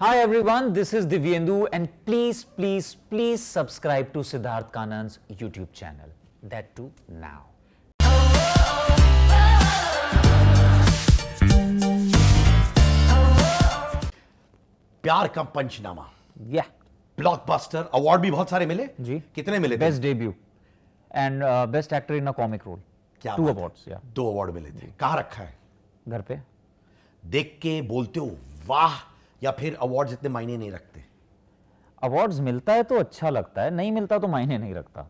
Hi everyone, this is Divyendu and please, please, please subscribe to Siddharth Kanan's YouTube channel. That too now. प्यार का पंचनामा या blockbuster award भी बहुत सारे मिले जी कितने मिले best debut and best actor in a comic role क्या टू अवार्ड्स या दो अवार्ड मिले थे कहाँ रखा है घर पे देख के बोलते हो वाह या फिर अवार्ड्स इतने मायने नहीं रखते अवार्ड्स मिलता है तो अच्छा लगता है नहीं मिलता तो मायने नहीं रखता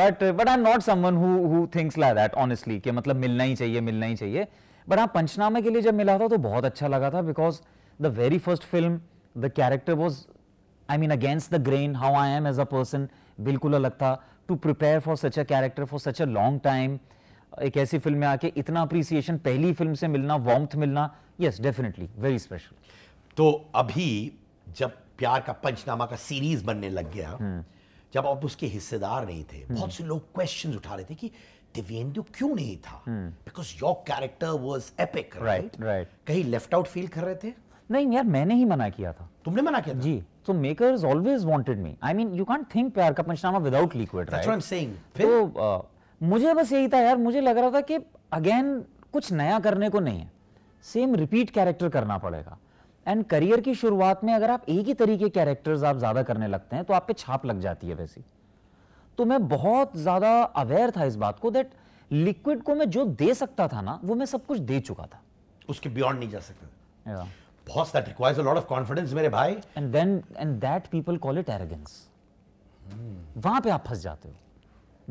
but but I am not someone who who thinks like that honestly कि मतलब मिलना ही चाहिए मिलना ही चाहिए बट हाँ पंचनामे के लिए जब मिला था तो बहुत अच्छा लगा था because the very first film the character was I mean against the grain how I am as a person बिल्कुल अलग था to prepare for such a character for such a long time एक ऐसी फिल्म में आके इतना appreciation पहली film से मिलना वॉम्थ मिलना यस डेफिनेटली वेरी स्पेशल तो अभी जब प्यार का पंचनामा का सीरीज बनने लग गया हम्म। जब आप उसके हिस्सेदार नहीं थे हम्म। बहुत से लोग क्वेश्चंस उठा रहे थे कि दिव्येंदु क्यों नहीं था because your character was epic right right कहीं लेफ्ट आउट फील कर रहे थे नहीं यार मैंने ही मना किया था तुमने मना किया था? जी तो makers always wanted me I mean you can't think Pyaar Ka Punchnama without liquid right that's what I am saying तो मुझे बस यही था यार मुझे लग रहा था कि अगेन कुछ नया करने को नहीं है सेम रिपीट कैरेक्टर करना पड़ेगा एंड करियर की शुरुआत में अगर आप एक ही तरीके कैरेक्टर्स आप ज़्यादा करने लगते हैं तो आप पे छाप लग जाती है वैसी तो मैं बहुत ज़्यादा अवेयर था इस बात को दैट लिक्विड को मैं जो दे सकता था ना वो मैं सब कुछ दे चुका था उसके बियॉन्ड नहीं जा सकता yeah. Boss that requires a lot of confidence मेरे भाई and then and that people call it arrogance वहां पे आप फंस जाते हो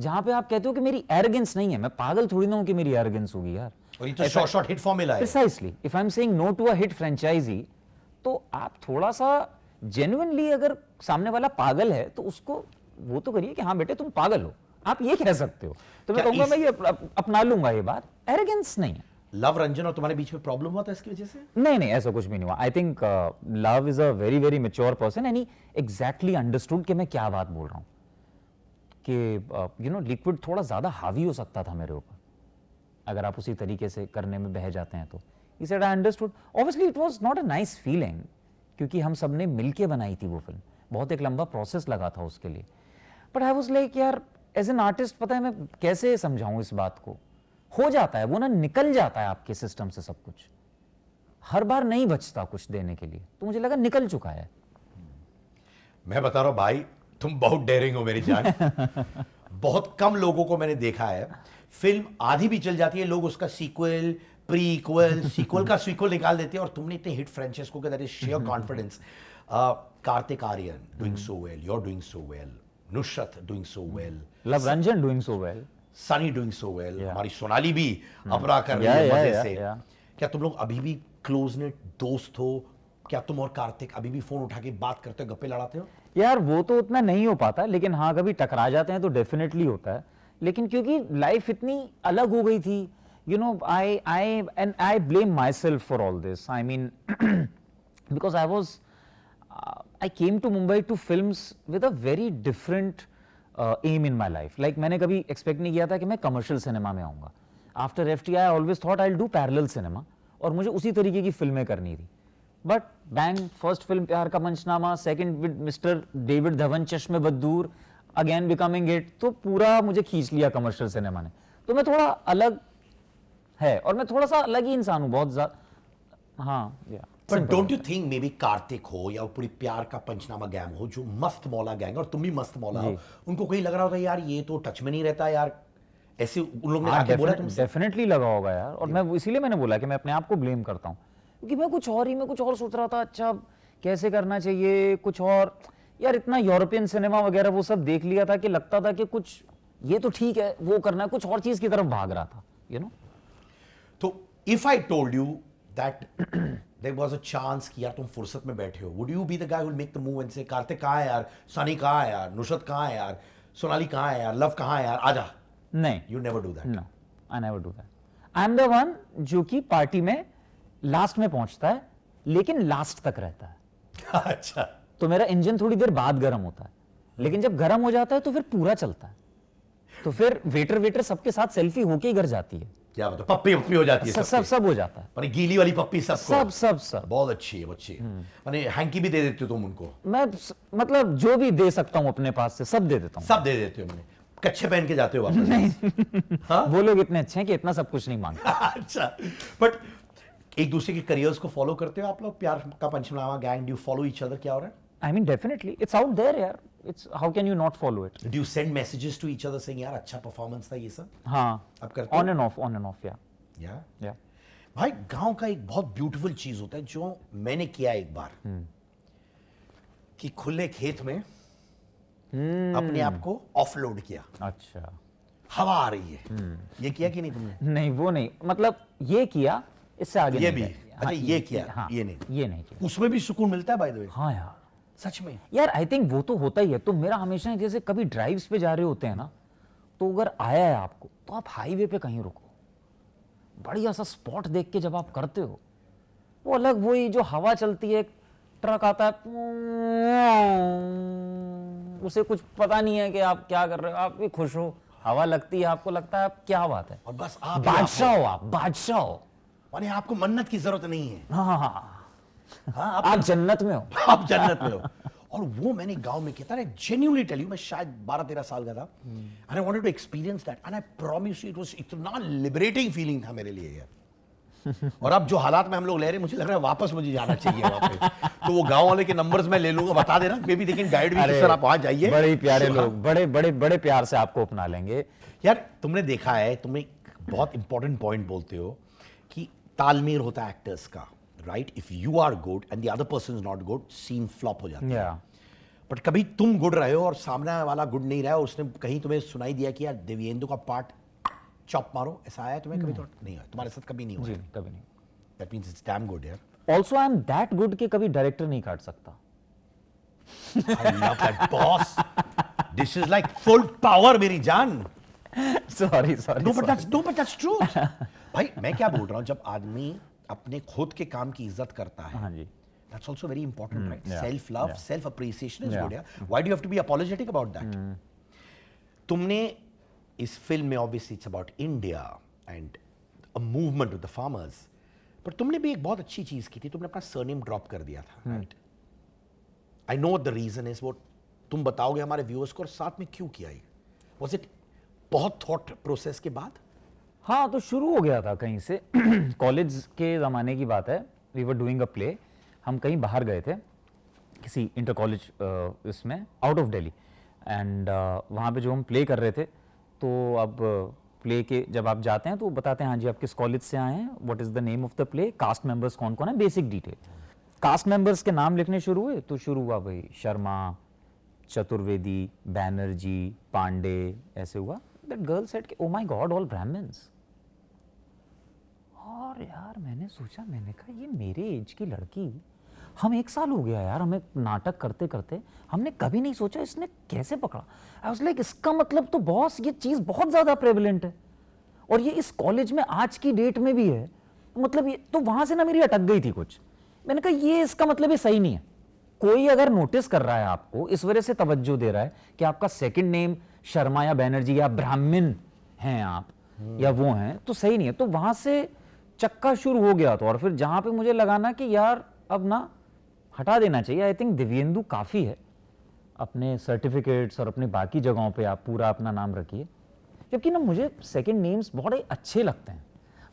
जहां पे आप कहते हो कि मेरी एरोगेंस नहीं है मैं पागल थोड़ी ना हूं कि मेरी एरोगेंस होगी यार और ये तो शॉर्ट शॉर्ट हिट फॉर्मूला है precisely if I am saying no to a hit franchise तो आप थोड़ा सा जेन्युइनली अगर सामने वाला पागल है तो उसको वो तो करिए कि हाँ बेटे तुम पागल हो आप ये कह सकते हो तो मैं कहूंगा मैं ये अपना लूंगा ये बात एरोगेंस नहीं है लव रंजन और तुम्हारे बीच में प्रॉब्लम हुआ था इसकी वजह से नहीं नहीं ऐसा कुछ भी नहीं हुआ I think Luv is a very very mature person and he exactly understood कि मैं क्या बात बोल रहा हूं कि यू नो लिक्विड थोड़ा ज़्यादा हावी हो सकता था मेरे ऊपर अगर आप उसी तरीके से करने में बह जाते हैं तो he I understood obviously it was not a nice feeling क्योंकि हम सब ने मिल के बनाई थी वो फिल्म बहुत एक लंबा प्रोसेस लगा था उसके लिए बट आई वॉज लाइक यार एज एन आर्टिस्ट पता है मैं कैसे समझाऊँ इस बात को हो जाता है वो ना निकल जाता है आपके सिस्टम से सब कुछ हर बार नहीं बचता कुछ देने के लिए तो मुझे लगा निकल चुका है मैं बता रहा हूं भाई तुम बहुत डेयरिंग हो मेरी जान बहुत कम लोगों को मैंने देखा है फिल्म आधी भी चल जाती है लोग उसका सीक्वल प्री इक्वल सीक्वल का सीक्वल निकाल देते हैं और तुमने इतने हिट फ्रेंचाइज को that is sheer confidence Kartik Aaryan doing so well you are doing so well Nushrratt doing so well Luv Ranjan doing so well Sunny doing so well हमारी सोनाली भी hmm। अपरा कर रही है मजे से क्या तुम लोग अभी भी क्लोजनेट दोस्त हो क्या तुम और कार्तिक अभी भी फोन उठा के बात करते हो गप्पे लड़ाते हो यार वो तो उतना नहीं हो पाता लेकिन हाँ कभी टकरा जाते हैं तो डेफिनेटली होता है लेकिन क्योंकि लाइफ इतनी अलग हो गई थी you know I I and I blame my self for all this I mean because I was I came to Mumbai to film with a very different aim in my life like मैंने कभी expect नहीं किया था कि मैं commercial cinema में आऊँगा after F T I always thought I do parallel cinema और मुझे उसी तरीके की फिल्में करनी थी but bang first film Pyaar Ka Punchnama second with mister David Dhawan Chashme Baddoor again becoming it तो पूरा मुझे खींच लिया कमर्शियल सिनेमा ने तो मैं थोड़ा अलग है और मैं थोड़ा सा अलग ही इंसान हूँ बहुत ज्यादा हाँ या but don't you think maybe Kartik हो या पूरी प्यार का पंचनामा गैंग हो जो मस्त मौला गैंग और तुम भी मस्त मौला हो उनको कहीं लग रहा होता यार ये तो टच में नहीं रहता यार ऐसे उन लोगों ने हाँ, आके बोला डेफिनेटली लगा होगा यार और मैं इसीलिए मैंने बोला कि मैं अपने आप को ब्लेम करता हूँ क्योंकि मैं कुछ और ही मैं कुछ और सोच रहा था अच्छा कैसे करना चाहिए कुछ और यार इतना यूरोपियन सिनेमा वगैरह वो सब देख लिया था कि लगता था कि कुछ ये तो ठीक है वो करना है कुछ और चीज की तरफ भाग रहा था यू नो तो if I told you that there was a chance कि यार तुम फुर्सत में बैठे हो would you be the guy will make the move and say Kartik कहाँ है यार सनी कहाँ है यार नुसरत कहाँ है यार सोनाली कहाँ है यार लव कहाँ है यार आजा नहीं you never do that no I never do that I am the one जो कि पार्टी में लास्ट में पहुंचता है लेकिन लास्ट तक रहता है अच्छा तो मेरा इंजन थोड़ी देर बाद गर्म होता है लेकिन जब गर्म हो जाता है तो फिर पूरा चलता है तो फिर वेटर वेटर सबके साथ सेल्फी होके ही घर जाती है क्या मतलब पप्पी पप्पी हो जाती है सब सब, हो जाता है गीली वाली पप्पी सब सब सब सब बहुत अच्छी है अच्छी हैंकी हम्म। भी दे देते हो तुम उनको मैं मतलब जो भी दे सकता हूँ अपने पास से सब दे देता हूँ सब दे देते हो मैंने कच्छे पहन के जाते हो वापस नहीं हाँ? वो लोग इतने अच्छे हैं कि इतना सब कुछ नहीं मांगते अच्छा बट एक दूसरे के करियर्स को फॉलो करते हो आप लोग Pyaar Ka Punchnama gang do follow each other क्या हो रहा है I mean definitely it's out there यार it's how can you not follow it do you send messages to each other saying यार अच्छा परफॉर्मेंस था ये सब हां अब करते on and off on and off yeah yeah या भाई गांव का एक बहुत ब्यूटीफुल चीज होता है जो मैंने किया एक बार hmm. कि खुले खेत में hmm. अपने आप को ऑफलोड किया अच्छा हवा आ रही है hmm. ये किया कि नहीं तुमने नहीं वो नहीं मतलब ये किया इससे आगे ये भी अच्छा हाँ, ये किया ये हाँ, नहीं ये नहीं किया उसमें भी सुकून मिलता है बाय द वे हाँ यार सच में यार आई थिंक वो तो होता ही है तो मेरा हमेशा जैसे कभी ड्राइव्स पे जा रहे होते हैं ना तो अगर आया है आपको तो आप हाईवे पे कहीं रुको बढ़िया सा स्पॉट देख के जब आप करते हो वो अलग वही जो हवा चलती है ट्रक आता है उसे कुछ पता नहीं है कि आप क्या कर रहे हो आप भी खुश हो हवा लगती है आपको लगता है आप क्या बात है और बस आप बादशाह हो आप बादशाह हो माने आपको मन्नत की जरूरत नहीं है हाँ हाँ हाँ, हाँ आप, आप जन्नत में हो आप जन्नत में हो और वो मैंने गांव में किया था जेन्यूनली टेल यू मैं शायद बारह तेरह साल का था and I wanted to experience that and I promise you it was इतना लिबरेटिंग फीलिंग था मेरे लिए यार और अब जो हालात में हम लोग ले रहे मुझे लग रहा है वापस मुझे जाना चाहिए वहां पे तो वो गांव वाले के नंबर्स मैं ले लूंगा बता देना मे बी लेकिन गाइड भी सर आप वहां जाइए बड़े प्यारे लोग बड़े बड़े बड़े प्यार से आपको अपना लेंगे यार तुमने देखा है तुम एक बहुत इंपॉर्टेंट पॉइंट बोलते हो तालमेल होता है एक्टर्स का right if you are good and the other person is not good scene flop हो जाता है बट कभी तुम गुड रहे हो और सामने वाला गुड नहीं रहा उसने कहीं तुम्हें सुनाई दिया कि यार देवेंदु का पार्ट चॉप मारो ऐसा आया तुम्हें कभी नहीं, hmm. तो? नहीं आया तुम्हारे साथ कभी नहीं हुआ कभी नहीं that means it's damn good यार also I am that good कि कभी डायरेक्टर नहीं काट सकता I love that boss this is like full power मेरी जान sorry sorry no but that's no but that's true भाई मैं क्या बोल रहा हूँ जब आदमी अपने खुद के काम की इज्जत करता है हाँ that's also very important mm, right self love yeah. self appreciation is good yeah why do you have to be apologetic about that hmm. तुमने इस फिल्म में obviously it's about India and a movement of the farmers पर तुमने भी एक बहुत अच्छी चीज की थी तुमने अपना सरनेम ड्रॉप कर दिया था right I know the reason is वो तुम बताओगे हमारे व्यूअर्स को और साथ में क्यों किया ये वॉज इट बहुत थॉट प्रोसेस के बाद हाँ तो शुरू हो गया था कहीं से कॉलेज के ज़माने की बात है we were doing a play हम कहीं बाहर गए थे किसी इंटर कॉलेज इसमें आउट ऑफ डेली एंड वहाँ पे जो हम प्ले कर रहे थे तो अब प्ले के जब आप जाते हैं तो बताते हैं हाँ जी आप किस कॉलेज से आए हैं what is the name of the play cast members कौन कौन है बेसिक डिटेल कास्ट मेंबर्स के नाम लिखने शुरू हुए तो शुरू हुआ भाई शर्मा चतुर्वेदी बैनर्जी पांडे ऐसे हुआ दैट गर्ल सेट के oh my God all Brahmins और यार मैंने सोचा मैंने कहा ये मेरे एज की लड़की हम एक साल हो गया यार हमें नाटक करते करते हमने कभी नहीं सोचा इसने कैसे पकड़ा आई वाज लाइक इसका मतलब तो बॉस ये चीज़ बहुत ज़्यादा प्रेवलेंट है और ये इस कॉलेज में आज की डेट में भी है मतलब ये तो वहाँ से ना मेरी अटक गई थी कुछ मैंने कहा ये इसका मतलब ये सही नहीं है कोई अगर नोटिस कर रहा है आपको इस वजह से तवज्जो दे रहा है कि आपका सेकंड नेम शर्मा या बैनर्जी या ब्राह्मण हैं आप या वो हैं तो सही नहीं है तो वहाँ से चक्का शुरू हो गया तो और फिर जहाँ पे मुझे लगा ना कि यार अब ना हटा देना चाहिए आई थिंक दिव्येंदु काफ़ी है अपने सर्टिफिकेट्स और अपने बाकी जगहों पे आप पूरा अपना नाम रखिए जबकि ना मुझे सेकंड नेम्स बड़े अच्छे लगते हैं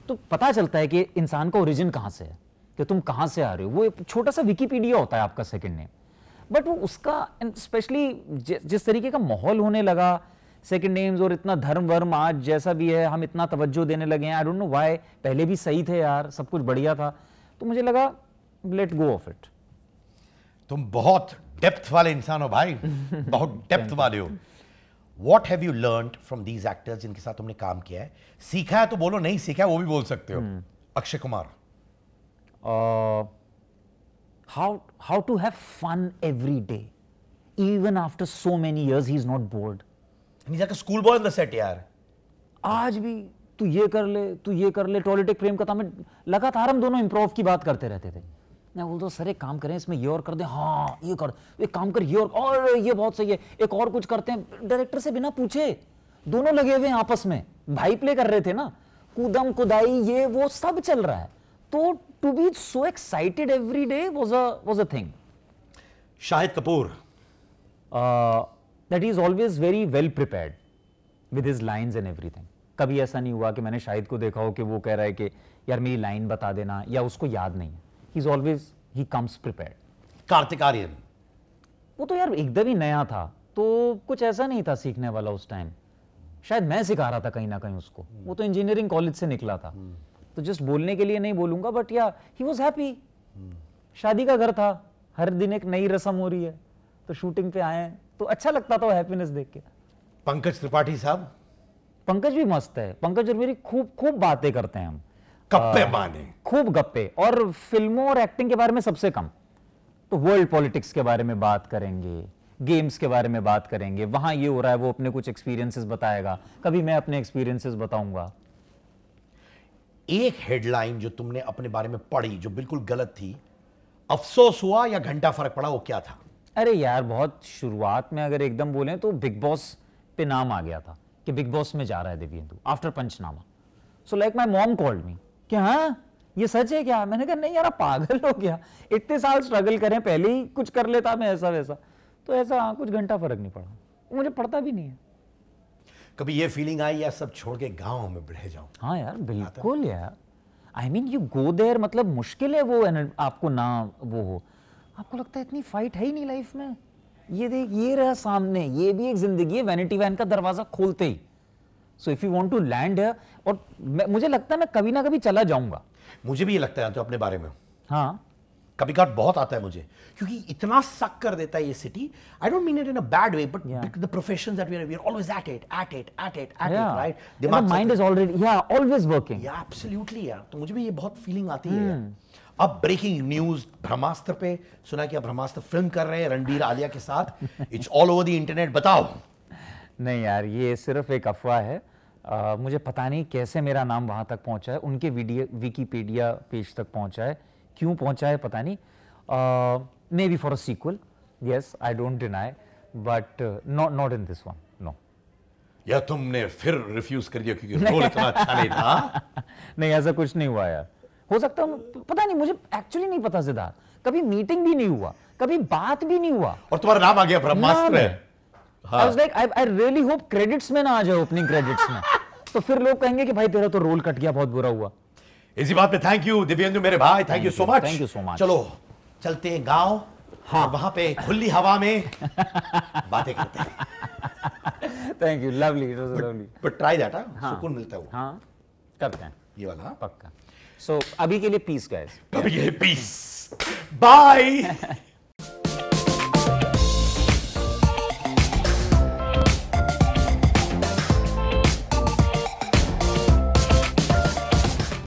तो पता चलता है कि इंसान का ओरिजिन कहाँ से है कि तुम कहाँ से आ रहे हो वो एक छोटा सा विकीपीडिया होता है आपका सेकेंड नेम बट वो उसका स्पेशली जिस तरीके का माहौल होने लगा सेकंड नेम्स और इतना धर्म वर्म आज जैसा भी है हम इतना तवज्जो देने लगे हैं आई डोंट नो व्हाई पहले भी सही थे यार सब कुछ बढ़िया था तो मुझे लगा लेट गो ऑफ इट तुम बहुत डेप्थ वाले इंसान हो भाई बहुत डेप्थ वाले हो what have you learn from these actors जिनके साथ तुमने काम किया है सीखा है तो बोलो नहीं सीखा है वो भी बोल सकते हो hmm. Akshay Kumar how how to have fun every day even after so many years, he's not bored. he's like a schoolboy on the set yaar aaj bhi तू ये कर ले तू ये कर ले टॉयलेटिक प्रेम कथा में लगातार हम दोनों इम्प्रोव की बात करते रहते थे मैं बोलता सर एक काम करें इसमें ये और कर दे हाँ ये कर एक काम कर ये और और ये बहुत सही है एक और कुछ करते हैं डायरेक्टर से बिना पूछे दोनों लगे हुए हैं आपस में भाई प्ले कर रहे थे ना कुदम कुदाई ये वो सब चल रहा है तो to be so excited every day was a was a thing Shahid Kapoor that is always very well prepared with his his and everything कभी ऐसा नहीं हुआ कि मैंने शायद को देखा हो कि वो कह रहा है कि यार मेरी लाइन बता देना या उसको याद नहीं है he is always he comes prepared Kartik Aaryan वो तो यार एकदम ही नया था तो कुछ ऐसा नहीं था सीखने वाला उस टाइम शायद मैं सिखा रहा था कहीं ना कहीं उसको hmm. वो तो इंजीनियरिंग कॉलेज से निकला था hmm. तो जस्ट बोलने के लिए नहीं बोलूंगा बट या ही वॉज हैप्पी शादी का घर था हर दिन एक नई रसम हो रही है तो शूटिंग पे आए तो अच्छा लगता था वो हैप्पीनेस देख के पंकज त्रिपाठी साहब पंकज भी मस्त है पंकज और मेरी खूब खूब बातें करते हैं हम गप्पे माने खूब गप्पे और फिल्मों और एक्टिंग के बारे में सबसे कम तो वर्ल्ड पॉलिटिक्स के बारे में बात करेंगे गेम्स के बारे में बात करेंगे वहां ये हो रहा है वो अपने कुछ एक्सपीरियंसेस बताएगा कभी मैं अपने एक्सपीरियंसेस बताऊंगा एक हेडलाइन जो तुमने अपने बारे में पढ़ी जो बिल्कुल गलत थी अफसोस हुआ या घंटा फर्क पड़ा वो क्या था अरे यार बहुत शुरुआत में अगर एकदम बोलें तो बिग बॉस पे नाम आ गया था कि बिग बॉस में जा रहा है Divyendu after Punchnama so like my mom called me क्या हाँ ये सच है क्या मैंने कहा नहीं यार पागल हो गया इतने साल स्ट्रगल करें पहले ही कुछ कर लेता मैं ऐसा वैसा तो ऐसा हाँ कुछ घंटा फर्क नहीं पड़ा मुझे पड़ता भी नहीं है कभी ये फीलिंग आई या सब छोड़ के गाँव में रह जाओ हाँ यार बिल्कुल यार आई मीन यू गो देर मतलब मुश्किल है वो आपको ना वो हो आपको लगता है इतनी फाइट है ही नहीं लाइफ में ये देख ये रहा सामने ये भी एक जिंदगी है वैनिटी वैन का दरवाजा खोलते ही so if you want to land और मुझे लगता है मैं कभी ना कभी चला जाऊंगा मुझे भी ये लगता है तो अपने बारे में हाँ कभी कभार बहुत आता है मुझे क्योंकि इतना सक कर देता है ये city I don't mean it in a bad way but the professions that we are we are always at it at it at it at it right दिमाग माइंड इज ऑलरेडी या ऑलवेज वर्किंग या एब्सोल्युटली यार तो मुझे भी ये बहुत feeling आती है hmm. अब ब्रेकिंग न्यूज ब्रह्मास्त्र पे सुना कि आप ब्रह्मास्त्र फिल्म कर रहे हैं रणबीर आलिया के साथ it's all over the internet बताओ नहीं यार ये सिर्फ एक अफवाह है आ, मुझे पता नहीं कैसे मेरा नाम वहां तक पहुंचा है उनके विकीपीडिया पेज तक पहुंचा है क्यों पहुंचा है पता नहीं maybe for a sequel yes I don't deny but not not in this one no या तुमने फिर रिफ्यूज कर दिया क्योंकि रोल इतना अच्छा नहीं था नहीं ऐसा कुछ नहीं हुआ यार हो सकता पता नहीं मुझे एक्चुअली नहीं पता सिद्धार्थ कभी मीटिंग भी नहीं हुआ कभी बात भी नहीं हुआ और तुम्हारा नाम आ गया ब्रह्मास्त्र है I was like I I really hope credits में ना आ जाओ ओपनिंग क्रेडिट्स में तो फिर लोग कहेंगे कि भाई तेरा तो रोल कट गया बहुत बुरा हुआ इसी बात पे थैंक यू दिव्येंदु मेरे भाई thank you so much thank you so much चलो चलते हैं गांव हाँ वहां पे खुली हवा में बातें करते हैं thank you lovely it was lovely but try that सुकून मिलता है हां करते हैं ये वाला हाँ। पक्का सो अभी के लिए पीस गाइस अभी के लिए पीस बाय